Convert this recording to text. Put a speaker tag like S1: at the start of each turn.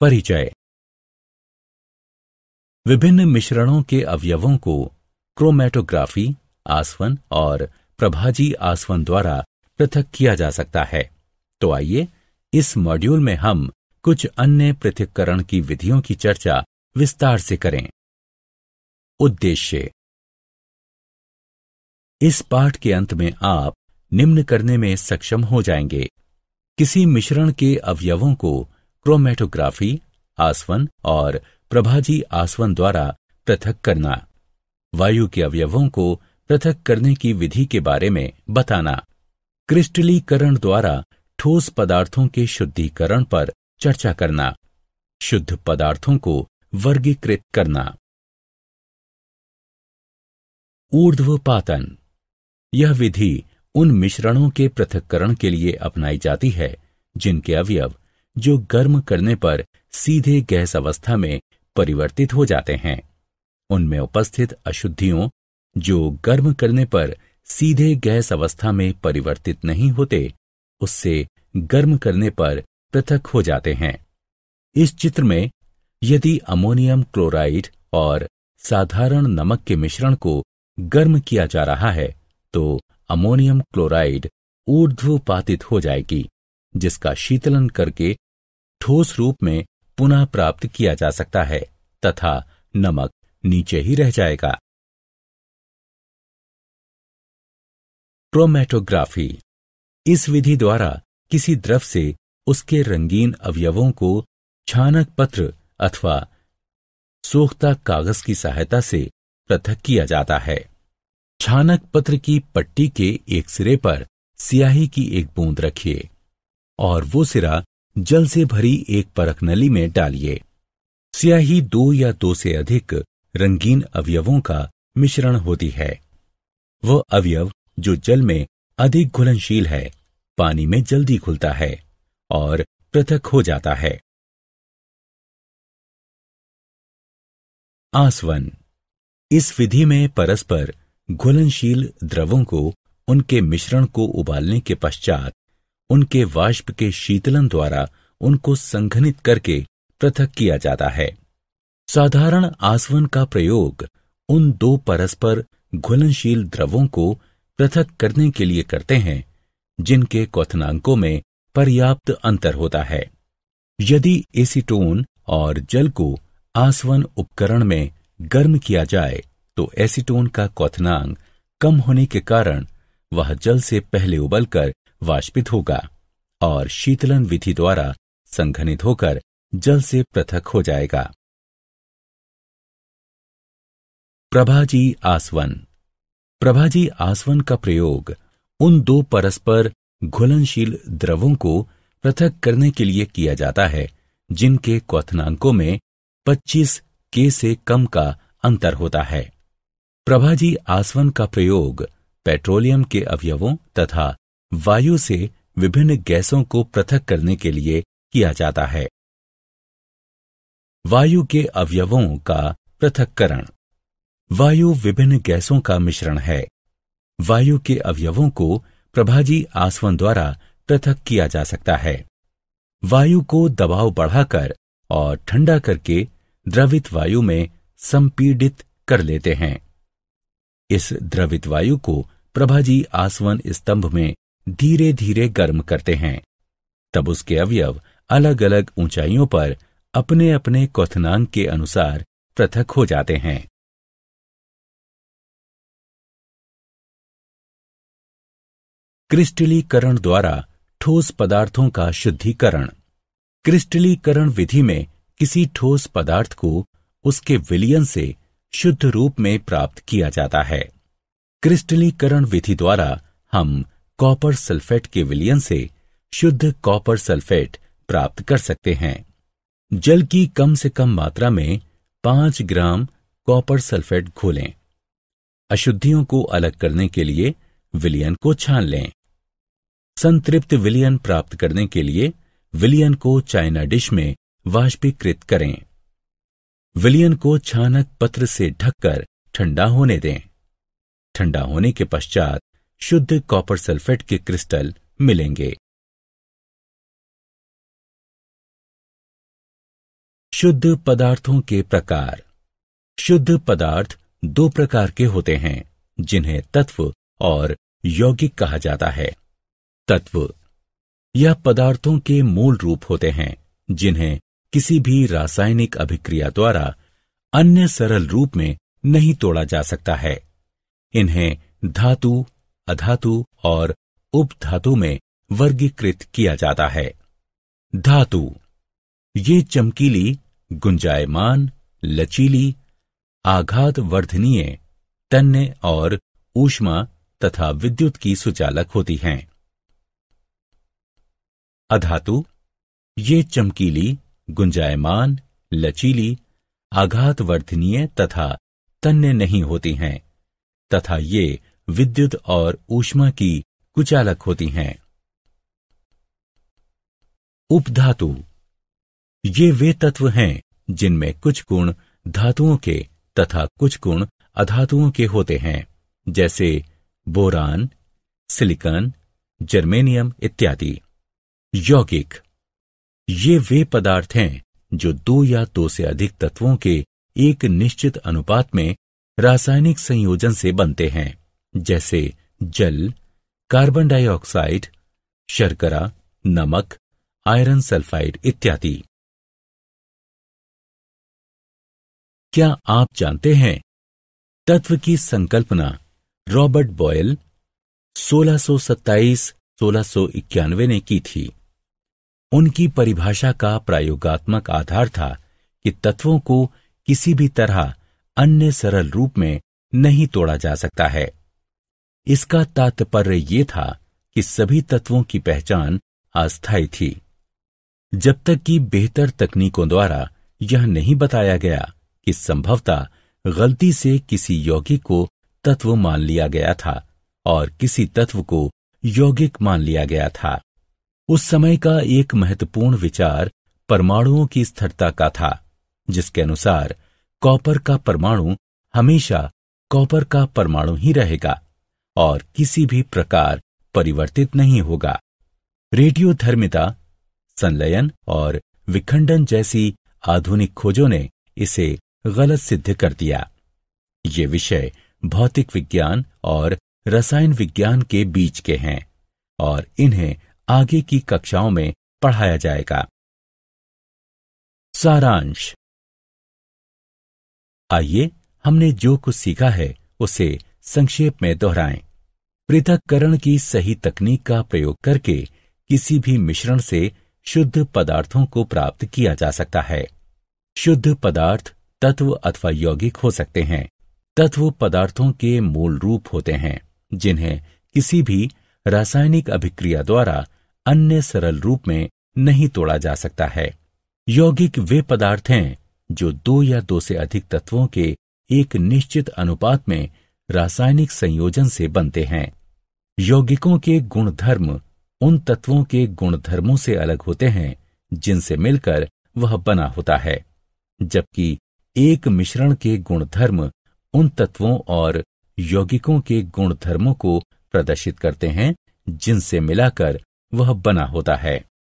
S1: परिचय विभिन्न मिश्रणों के अवयवों को क्रोमेटोग्राफी आसवन और प्रभाजी आसवन द्वारा पृथक किया जा सकता है तो आइए इस मॉड्यूल में हम कुछ अन्य पृथककरण की विधियों की चर्चा विस्तार से करें
S2: उद्देश्य
S1: इस पाठ के अंत में आप निम्न करने में सक्षम हो जाएंगे किसी मिश्रण के अवयवों को क्रोमेटोग्राफी आसवन और प्रभाजी आसवन द्वारा पृथक करना वायु के अवयवों को पृथक करने की विधि के बारे में बताना क्रिस्टलीकरण द्वारा ठोस पदार्थों के शुद्धिकरण पर चर्चा करना शुद्ध पदार्थों को वर्गीकृत करना ऊर्ध्व पातन यह विधि उन मिश्रणों के पृथककरण के लिए अपनाई जाती है जिनके अवयव जो गर्म करने पर सीधे गैस अवस्था में परिवर्तित हो जाते हैं उनमें उपस्थित अशुद्धियों जो गर्म करने पर सीधे गैस अवस्था में परिवर्तित नहीं होते उससे गर्म करने पर पृथक हो जाते हैं इस चित्र में यदि अमोनियम क्लोराइड और साधारण नमक के मिश्रण को गर्म किया जा रहा है तो अमोनियम क्लोराइड ऊर्ध्वपातित हो जाएगी जिसका शीतलन करके ठोस रूप में पुनः प्राप्त किया जा सकता है तथा नमक नीचे ही रह जाएगा
S2: क्रोमेटोग्राफी
S1: इस विधि द्वारा किसी द्रव से उसके रंगीन अवयवों को छानक पत्र अथवा सोखता कागज की सहायता से पृथक किया जाता है छानक पत्र की पट्टी के एक सिरे पर स्याही की एक बूंद रखिए और वो सिरा जल से भरी एक परख नली में डालिए स्याही दो या दो से अधिक रंगीन अवयवों का मिश्रण होती है वह अवयव जो जल में अधिक घुलनशील है पानी में जल्दी घुलता है और पृथक हो जाता है
S2: आसवन इस
S1: विधि में परस्पर घुलनशील द्रवों को उनके मिश्रण को उबालने के पश्चात उनके वाष्प के शीतलन द्वारा उनको संघनित करके पृथक किया जाता है साधारण आसवन का प्रयोग उन दो परस्पर घुलनशील द्रवों को पृथक करने के लिए करते हैं जिनके क्वनांकों में पर्याप्त अंतर होता है यदि एसीटोन और जल को आसवन उपकरण में गर्म किया जाए तो एसीटोन का क्वनांग कम होने के कारण वह जल से पहले उबलकर वाष्पित होगा और शीतलन विधि द्वारा संघनित होकर
S2: जल से पृथक हो जाएगा
S1: प्रभाजी आसवन प्रभाजी आसवन का प्रयोग उन दो परस्पर घुलनशील द्रवों को पृथक करने के लिए किया जाता है जिनके क्वनांकों में 25 के से कम का अंतर होता है प्रभाजी आसवन का प्रयोग पेट्रोलियम के अवयवों तथा वायु से विभिन्न गैसों को पृथक करने के लिए किया जाता है वायु के अवयवों का पृथककरण वायु विभिन्न गैसों का मिश्रण है वायु के अवयवों को प्रभाजी आसवन द्वारा पृथक किया जा सकता है वायु को दबाव बढ़ाकर और ठंडा करके द्रवित वायु में संपीडित कर लेते हैं इस द्रवित वायु को प्रभाजी आसवन स्तंभ में धीरे धीरे गर्म करते हैं तब उसके अवयव अलग अलग ऊंचाइयों पर अपने अपने क्वनांग के अनुसार पृथक हो जाते हैं
S2: क्रिस्टलीकरण
S1: द्वारा ठोस पदार्थों का शुद्धिकरण क्रिस्टलीकरण विधि में किसी ठोस पदार्थ को उसके विलियन से शुद्ध रूप में प्राप्त किया जाता है क्रिस्टलीकरण विधि द्वारा हम कॉपर सल्फेट के विलयन से शुद्ध कॉपर सल्फेट प्राप्त कर सकते हैं जल की कम से कम मात्रा में पांच ग्राम कॉपर सल्फेट घोलें अशुद्धियों को अलग करने के लिए विलयन को छान लें संतृप्त विलयन प्राप्त करने के लिए विलयन को चाइना डिश में वाष्पीकृत करें विलयन को छानक पत्र से ढककर ठंडा होने दें ठंडा होने के पश्चात शुद्ध कॉपर सल्फेट के क्रिस्टल मिलेंगे शुद्ध पदार्थों के प्रकार शुद्ध पदार्थ दो प्रकार के होते हैं जिन्हें तत्व और यौगिक कहा जाता है तत्व यह पदार्थों के मूल रूप होते हैं जिन्हें किसी भी रासायनिक अभिक्रिया द्वारा अन्य सरल रूप में नहीं तोड़ा जा सकता है इन्हें धातु अधातु और उपधातु में वर्गीकृत किया जाता है धातु ये चमकीली गुंजायमान लचीली आघात वर्धनीय तन्य और ऊष्मा तथा विद्युत की सुचालक होती हैं अधातु ये चमकीली गुंजायमान लचीली आघात वर्धनीय तथा तन्य नहीं होती हैं तथा ये विद्युत और ऊष्मा की कुचालक होती हैं उपधातु ये वे तत्व हैं जिनमें कुछ गुण धातुओं के तथा कुछ गुण अधातुओं के होते हैं जैसे बोरान सिलिकन जर्मेनियम इत्यादि यौगिक ये वे पदार्थ हैं जो दो या दो से अधिक तत्वों के एक निश्चित अनुपात में रासायनिक संयोजन से बनते हैं जैसे जल कार्बन डाइऑक्साइड शर्करा नमक आयरन सल्फाइड इत्यादि
S2: क्या आप जानते हैं
S1: तत्व की संकल्पना रॉबर्ट बॉयल 1627-1691 ने की थी उनकी परिभाषा का प्रायोगात्मक आधार था कि तत्वों को किसी भी तरह अन्य सरल रूप में नहीं तोड़ा जा सकता है इसका तात्पर्य ये था कि सभी तत्वों की पहचान अस्थायी थी जब तक कि बेहतर तकनीकों द्वारा यह नहीं बताया गया कि संभवतः गलती से किसी यौगिक को तत्व मान लिया गया था और किसी तत्व को यौगिक मान लिया गया था उस समय का एक महत्वपूर्ण विचार परमाणुओं की स्थिरता का था जिसके अनुसार कॉपर का परमाणु हमेशा कॉपर का परमाणु ही रहेगा और किसी भी प्रकार परिवर्तित नहीं होगा रेडियोधर्मिता संलयन और विखंडन जैसी आधुनिक खोजों ने इसे गलत सिद्ध कर दिया ये विषय भौतिक विज्ञान और रसायन विज्ञान के बीच के हैं और इन्हें आगे की कक्षाओं में पढ़ाया जाएगा सारांश आइए हमने जो कुछ सीखा है उसे संक्षेप में दोहराएं पृथककरण की सही तकनीक का प्रयोग करके किसी भी मिश्रण से शुद्ध पदार्थों को प्राप्त किया जा सकता है शुद्ध पदार्थ तत्व अथवा यौगिक हो सकते हैं तत्व पदार्थों के मूल रूप होते हैं जिन्हें किसी भी रासायनिक अभिक्रिया द्वारा अन्य सरल रूप में नहीं तोड़ा जा सकता है यौगिक वे पदार्थ हैं जो दो या दो से अधिक तत्वों के एक निश्चित अनुपात में रासायनिक संयोजन से बनते हैं यौगिकों के गुणधर्म उन तत्वों के गुणधर्मों से अलग होते हैं जिनसे मिलकर वह बना होता है जबकि एक मिश्रण के गुणधर्म उन तत्वों और यौगिकों के गुणधर्मों को प्रदर्शित करते हैं जिनसे
S2: मिलाकर वह बना होता है